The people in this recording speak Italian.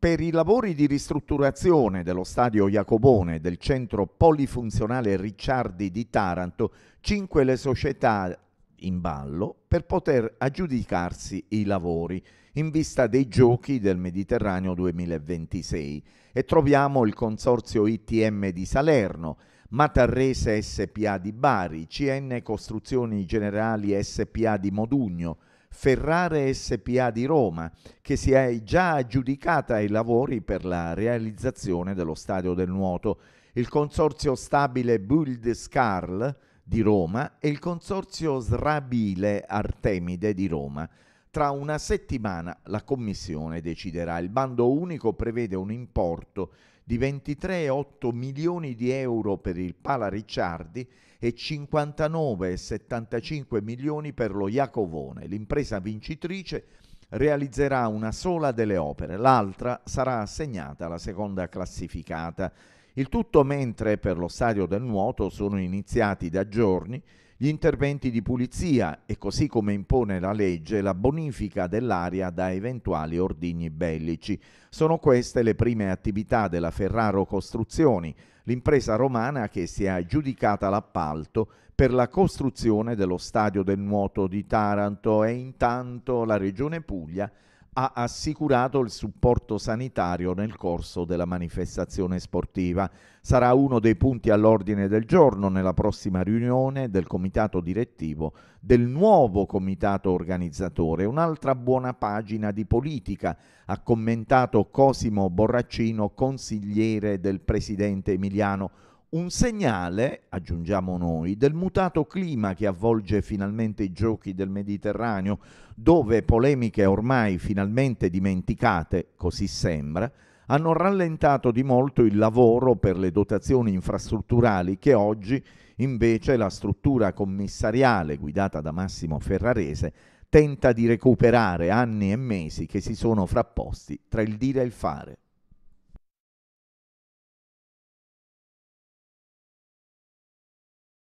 Per i lavori di ristrutturazione dello stadio Jacobone e del centro polifunzionale Ricciardi di Taranto, cinque le società in ballo per poter aggiudicarsi i lavori in vista dei giochi del Mediterraneo 2026 e troviamo il consorzio ITM di Salerno, Matarrese SPA di Bari, CN Costruzioni Generali SPA di Modugno, Ferrare SPA di Roma, che si è già aggiudicata ai lavori per la realizzazione dello stadio del nuoto, il consorzio stabile Build Scarl di Roma e il consorzio Srabile Artemide di Roma tra una settimana la Commissione deciderà. Il bando unico prevede un importo di 23,8 milioni di euro per il Pala Ricciardi e 59,75 milioni per lo Iacovone. L'impresa vincitrice realizzerà una sola delle opere, l'altra sarà assegnata alla seconda classificata. Il tutto mentre per lo stadio del nuoto sono iniziati da giorni gli interventi di pulizia e così come impone la legge la bonifica dell'aria da eventuali ordigni bellici. Sono queste le prime attività della Ferraro Costruzioni, l'impresa romana che si è aggiudicata l'appalto per la costruzione dello stadio del nuoto di Taranto e intanto la Regione Puglia ha assicurato il supporto sanitario nel corso della manifestazione sportiva. Sarà uno dei punti all'ordine del giorno nella prossima riunione del comitato direttivo del nuovo comitato organizzatore. Un'altra buona pagina di politica ha commentato Cosimo Borraccino, consigliere del presidente Emiliano un segnale, aggiungiamo noi, del mutato clima che avvolge finalmente i giochi del Mediterraneo, dove polemiche ormai finalmente dimenticate, così sembra, hanno rallentato di molto il lavoro per le dotazioni infrastrutturali che oggi invece la struttura commissariale guidata da Massimo Ferrarese tenta di recuperare anni e mesi che si sono frapposti tra il dire e il fare.